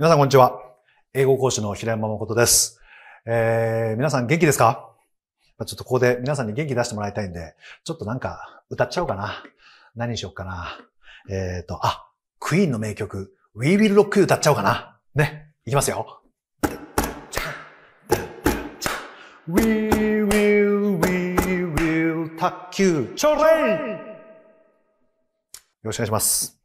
皆さんこんにちは。英語講師の平山誠です。えー、皆さん元気ですかちょっとここで皆さんに元気出してもらいたいんで、ちょっとなんか歌っちゃおうかな。何にしようかな。えっ、ー、と、あ、クイーンの名曲、We Will Rock You 歌っちゃおうかな。ね。いきますよ。We will, we will, 卓球、チョレイよろしくお願いします。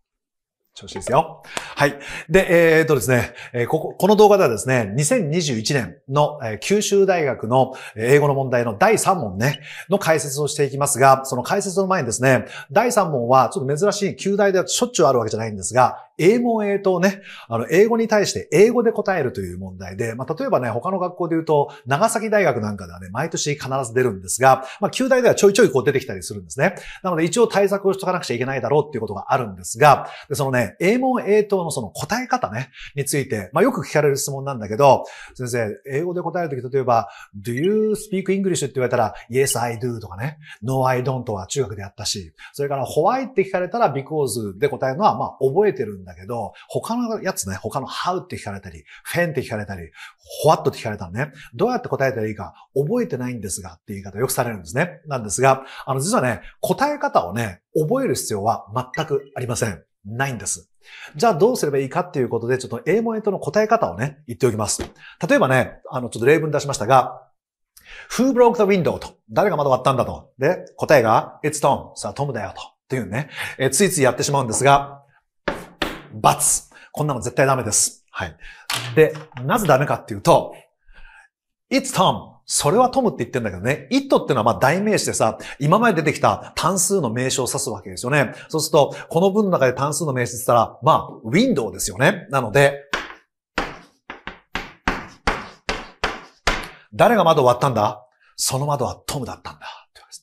調子ですよ。はい。で、えー、っとですね、えここ、この動画ではですね、2021年の、え九州大学の英語の問題の第3問ね、の解説をしていきますが、その解説の前にですね、第3問はちょっと珍しい、九大ではしょっちゅうあるわけじゃないんですが、英文英答ね、あの、英語に対して英語で答えるという問題で、まあ、例えばね、他の学校で言うと、長崎大学なんかではね、毎年必ず出るんですが、まあ、旧大ではちょいちょいこう出てきたりするんですね。なので、一応対策をしとかなくちゃいけないだろうっていうことがあるんですが、でそのね、英文英答のその答え方ね、について、まあ、よく聞かれる質問なんだけど、先生、英語で答えるとき、例えば、do you speak English って言われたら、yes, I do とかね、no, I don't は中学でやったし、それから、why って聞かれたら、because で答えるのは、まあ、覚えてるんだけど、他のやつね、他の how って聞かれたり、フェンって聞かれたり、ホワットって聞かれたらね、どうやって答えたらいいか覚えてないんですがっていう言い方よくされるんですね。なんですが、あの、実はね、答え方をね、覚える必要は全くありません。ないんです。じゃあどうすればいいかっていうことで、ちょっと英文へとの答え方をね、言っておきます。例えばね、あの、ちょっと例文出しましたが、Who broke the window? と。誰が窓割ったんだと。で、答えが、It's Tom. さあ、トムだよと。っていうね、えー、ついついやってしまうんですが、罰。こんなの絶対ダメです。はい。で、なぜダメかっていうと、It's Tom. それはトムって言ってんだけどね。it ってのはまあ代名詞でさ、今まで出てきた単数の名詞を指すわけですよね。そうすると、この文の中で単数の名詞って言ったら、まあ、ウィンドウですよね。なので、誰が窓を割ったんだその窓はトムだったんだ。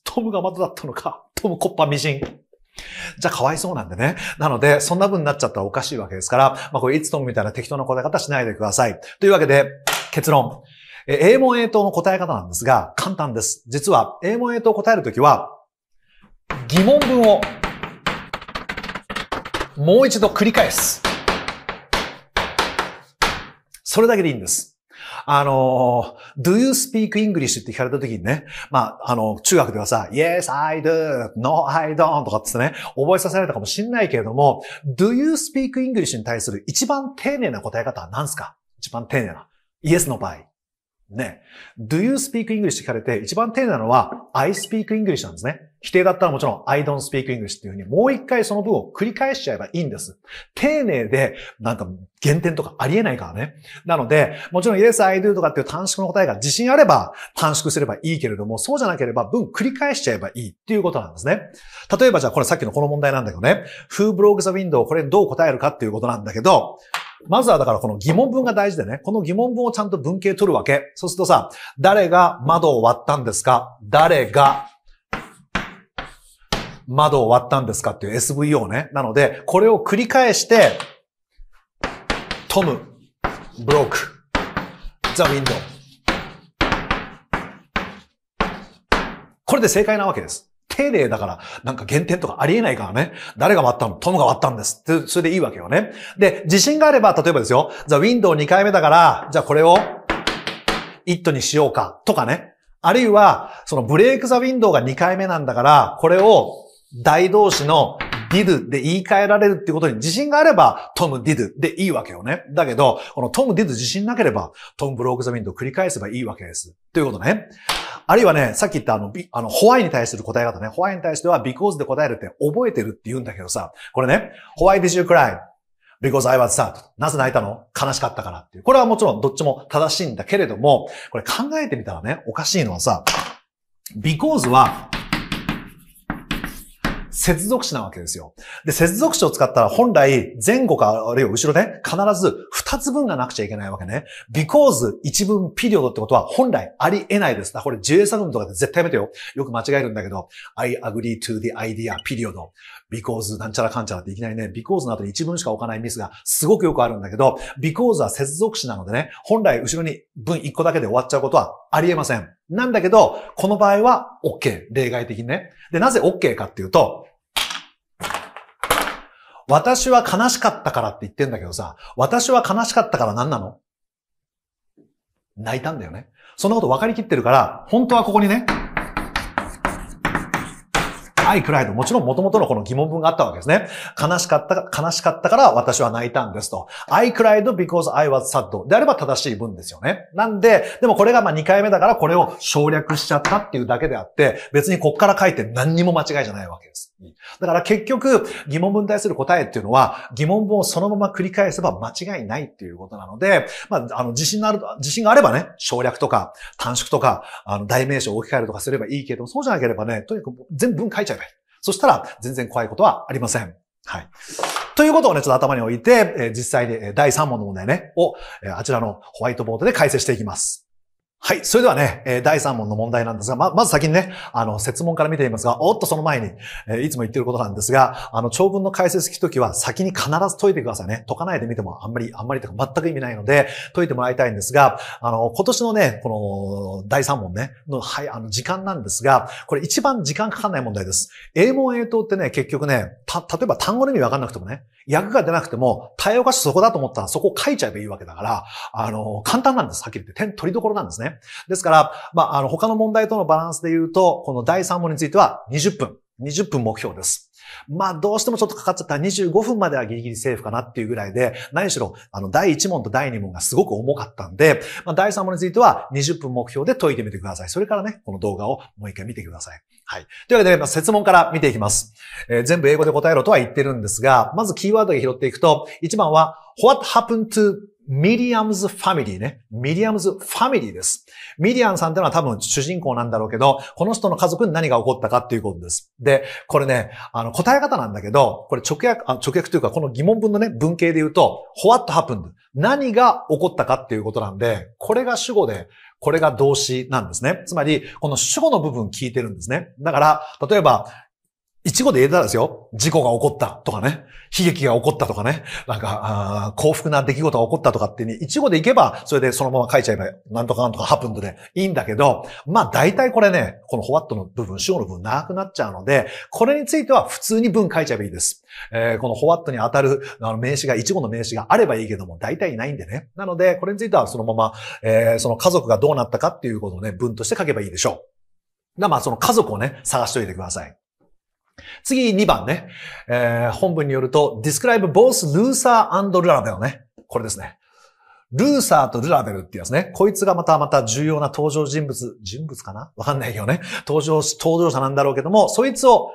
トムが窓だったのか。トムコッパミじン。じゃあかわいそうなんでね。なので、そんな分になっちゃったらおかしいわけですから、まあこれいつともみたいな適当な答え方しないでください。というわけで、結論。え、英文英答の答え方なんですが、簡単です。実は、英文英答を答えるときは、疑問文をもう一度繰り返す。それだけでいいんです。あの、do you speak English って聞かれた時にね、まあ、あの、中学ではさ、yes, I do, no, I don't とかってね、覚えさせられたかもしんないけれども、do you speak English に対する一番丁寧な答え方は何すか一番丁寧な。yes の場合。ね。do you speak English って聞かれて、一番丁寧なのは、I speak English なんですね。否定だったらもちろん I don't speak English っていうふうにもう一回その文を繰り返しちゃえばいいんです。丁寧でなんか減点とかありえないからね。なので、もちろん Yes, I do とかっていう短縮の答えが自信あれば短縮すればいいけれども、そうじゃなければ文繰り返しちゃえばいいっていうことなんですね。例えばじゃあこれさっきのこの問題なんだけどね。Who broke the window? これどう答えるかっていうことなんだけど、まずはだからこの疑問文が大事でね、この疑問文をちゃんと文型取るわけ。そうするとさ、誰が窓を割ったんですか誰が窓を割ったんですかっていう SVO ね。なので、これを繰り返して、トム、ブローク、ザ・ウィンドウ。これで正解なわけです。丁寧だから、なんか減点とかありえないからね。誰が割ったのトムが割ったんです。って、それでいいわけよね。で、自信があれば、例えばですよ。ザ・ウィンドウ2回目だから、じゃあこれを、イットにしようか。とかね。あるいは、そのブレイクザウィンドウが2回目なんだから、これを大動詞のディ d で言い換えられるっていうことに自信があれば、トム・ディドでいいわけよね。だけど、このトム・ディド自信なければ、トム・ブローク・ザ・ミンドを繰り返せばいいわけです。ということね。あるいはね、さっき言ったあの、あの、ホワイに対する答え方ね。ホワイに対しては、because で答えるって覚えてるって言うんだけどさ、これね、ホワイ did you cry? because I was sad. なぜ泣いたの悲しかったからっていう。これはもちろんどっちも正しいんだけれども、これ考えてみたらね、おかしいのはさ、because は接続詞なわけですよ。で、接続詞を使ったら本来前後かあるいは後ろで必ず二つ分がなくちゃいけないわけね。because 一文ピリオドってことは本来ありえないです。だこれ JA 作文とかで絶対やめてよ。よく間違えるんだけど、I agree to the idea ピリオド。because なんちゃらかんちゃらっていきなりね、because の後に一文しか置かないミスがすごくよくあるんだけど、because は接続詞なのでね、本来後ろに文一個だけで終わっちゃうことはありえません。なんだけど、この場合は OK。例外的にね。で、なぜ OK かっていうと、私は悲しかったからって言ってんだけどさ、私は悲しかったから何なの泣いたんだよね。そんなこと分かりきってるから、本当はここにね、ないくらいの、もちろん元々のこの疑問文があったわけですね。悲しかった、悲しかったから私は泣いたんですと。I cried because I was sad であれば正しい文ですよね。なんで、でもこれがまあ2回目だからこれを省略しちゃったっていうだけであって、別にこっから書いて何にも間違いじゃないわけです。だから結局、疑問文に対する答えっていうのは、疑問文をそのまま繰り返せば間違いないっていうことなので、まあ、あの、自信のある、自信があればね、省略とか、短縮とか、あの、代名詞を置き換えるとかすればいいけどそうじゃなければね、とにかく全部文書いちゃえばそしたら、全然怖いことはありません。はい。ということをね、ちょっと頭に置いて、え実際に第3問の問題ね、を、えあちらのホワイトボードで解説していきます。はい。それではね、え第3問の問題なんですが、ま、まず先にね、あの、説問から見てみますが、おっとその前に、えいつも言ってることなんですが、あの、長文の解説聞くときは先に必ず解いてくださいね。解かないでみてもあんまり、あんまりとか全く意味ないので、解いてもらいたいんですが、あの、今年のね、この、第3問ね、の、はい、あの、時間なんですが、これ一番時間かかんない問題です。A 問 A 答ってね、結局ね、た、例えば単語の意味わかんなくてもね、訳が出なくても、対応歌詞そこだと思ったらそこを書いちゃえばいいわけだから、あの、簡単なんです。はっきり言って、点取りどころなんですね。ですから、まあ、あの、他の問題とのバランスで言うと、この第3問については20分。20分目標です。まあ、どうしてもちょっとかかっちゃったら25分まではギリギリセーフかなっていうぐらいで、何しろ、あの、第1問と第2問がすごく重かったんで、まあ、第3問については20分目標で解いてみてください。それからね、この動画をもう一回見てください。はい。というわけで、まあ、説問から見ていきます。えー、全部英語で答えろとは言ってるんですが、まずキーワードで拾っていくと、1番は、What happened to ミディアムズファミリーね。ミディアムズファミリーです。ミディアンさんってのは多分主人公なんだろうけど、この人の家族に何が起こったかっていうことです。で、これね、あの、答え方なんだけど、これ直訳、あ直訳というか、この疑問文のね、文系で言うと、what happened? 何が起こったかっていうことなんで、これが主語で、これが動詞なんですね。つまり、この主語の部分聞いてるんですね。だから、例えば、一語で言えたらですよ。事故が起こったとかね。悲劇が起こったとかね。なんか、幸福な出来事が起こったとかってに、一語でいけば、それでそのまま書いちゃえば、なんとかなんとかハプンドでいいんだけど、まあ大体これね、このホワットの部分、主語の部分長くなっちゃうので、これについては普通に文書いちゃえばいいです。えー、このホワットに当たるあの名詞が、一語の名詞があればいいけども、大体いないんでね。なので、これについてはそのまま、えー、その家族がどうなったかっていうことをね、文として書けばいいでしょう。だまあその家族をね、探しておいてください。次2番ね。えー、本文によると、describe both Luther and l a e ね。これですね。ルーサーとルラベルってやつね。こいつがまたまた重要な登場人物、人物かなわかんないよね。登場、登場者なんだろうけども、そいつを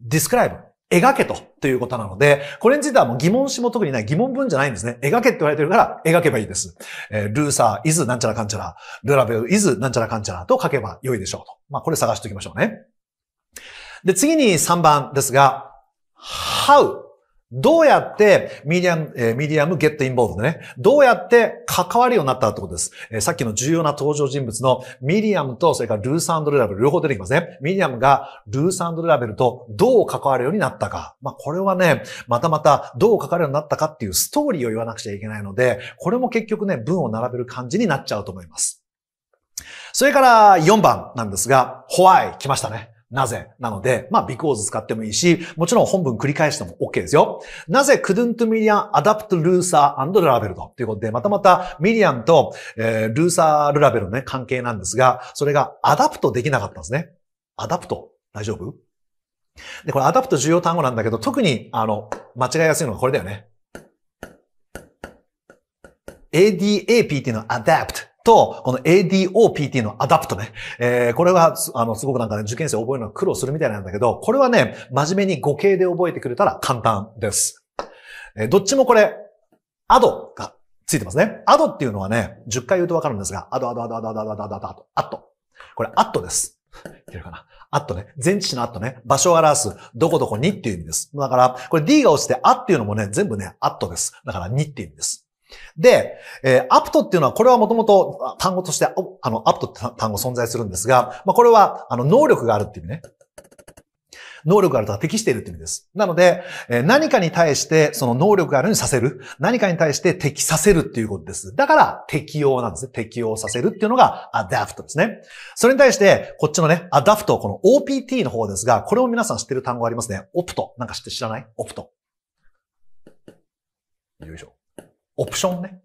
ディスクライブ、描けと、ということなので、これについてはもう疑問詞も特にない、疑問文じゃないんですね。描けって言われてるから、描けばいいです。えー、ルーサー、イズ、なんちゃらかんちゃら、ルラベル、イズ、なんちゃらかんちゃらと書けばよいでしょうと。まあ、これ探しておきましょうね。で、次に3番ですが、how どうやってミディアム、えー、ミディアムゲットインボールね。どうやって関わるようになったってことです。えー、さっきの重要な登場人物のミディアムと、それからルースレラベル、両方出てきますね。ミディアムがルースレラベルとどう関わるようになったか。まあ、これはね、またまたどう関わるようになったかっていうストーリーを言わなくちゃいけないので、これも結局ね、文を並べる感じになっちゃうと思います。それから4番なんですが、ホワイ来ましたね。なぜなので、まあ、because 使ってもいいし、もちろん本文繰り返しても OK ですよ。なぜ couldn't Miriam adapt Luther and r a v e l ということで、またまた m i ア i a と、えー、ルーサー・ルラベルのね、関係なんですが、それがアダプトできなかったんですね。アダプト。大丈夫で、これアダプト重要単語なんだけど、特に、あの、間違いやすいのがこれだよね。ADAP っていうのは adapt。と、この ADOPT のアダプトね。えー、これは、あの、すごくなんかね、受験生覚えるの苦労するみたいなんだけど、これはね、真面目に語形で覚えてくれたら簡単です。えー、どっちもこれ、アドがついてますね。アドっていうのはね、10回言うとわかるんですが、アドアドアドアドアドアドアドアドアット。これ、アットです。いけるかなアットね。前置詞のアットね。場所を表す、どこどこにっていう意味です。だから、これ D が落ちて、あっていうのもね、全部ね、アットです。だから、にっていう意味です。で、えー、アプトっていうのは、これはもともと単語として、あの、アプトって単語存在するんですが、まあ、これは、あの、能力があるっていうね。能力があるとか適しているって意味です。なので、えー、何かに対してその能力があるようにさせる。何かに対して適させるっていうことです。だから適用なんですね。適用させるっていうのがアダプトですね。それに対して、こっちのね、アダプト、この OPT の方ですが、これも皆さん知ってる単語ありますね。オプト。なんか知って知らないオプト。よいしょ。オプションね。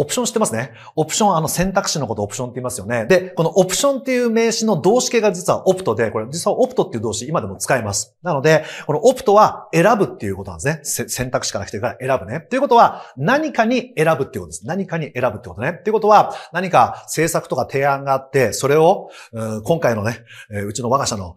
オプション知ってますねオプション、あの選択肢のことオプションって言いますよね。で、このオプションっていう名詞の動詞形が実はオプトで、これ実はオプトっていう動詞今でも使えます。なので、このオプトは選ぶっていうことなんですね。選択肢から来てるから選ぶね。ということは、何かに選ぶっていうことです。何かに選ぶってことね。っていうことは、何か政策とか提案があって、それを、今回のね、うちの我が社の、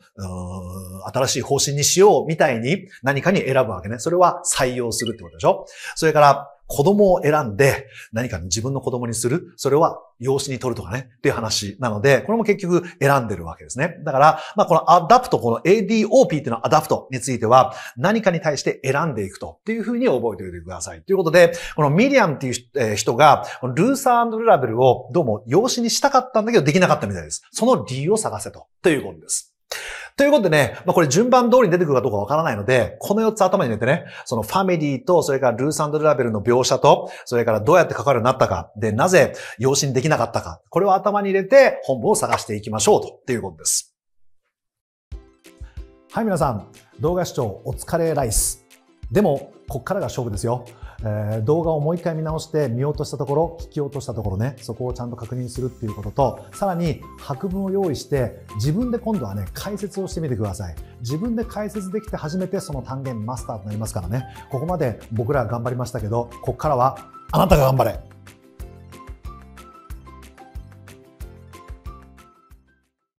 新しい方針にしようみたいに何かに選ぶわけね。それは採用するってことでしょそれから、子供を選んで何か自分の子供にする。それは養子に取るとかね、っていう話なので、これも結局選んでるわけですね。だから、まあこのアダプト、この ADOP っていうのはアダプトについては何かに対して選んでいくとっていうふうに覚えておいてください。ということで、このミリアムっていう人が、ルーサールラベルをどうも養子にしたかったんだけどできなかったみたいです。その理由を探せと。ということです。ということでね、まあ、これ順番通りに出てくるかどうかわからないので、この4つ頭に入れてね、そのファミリーと、それからルーサンドラベルの描写と、それからどうやって書かれるようになったか、で、なぜ養子にできなかったか、これを頭に入れて本部を探していきましょうと、ということです。はい、皆さん、動画視聴お疲れライス。でも、こっからが勝負ですよ。えー、動画をもう一回見直して見落としたところ、聞き落としたところね、そこをちゃんと確認するっていうことと、さらに白文を用意して、自分で今度はね、解説をしてみてください。自分で解説できて初めてその単元マスターとなりますからね、ここまで僕ら頑張りましたけど、ここからはあなたが頑張れ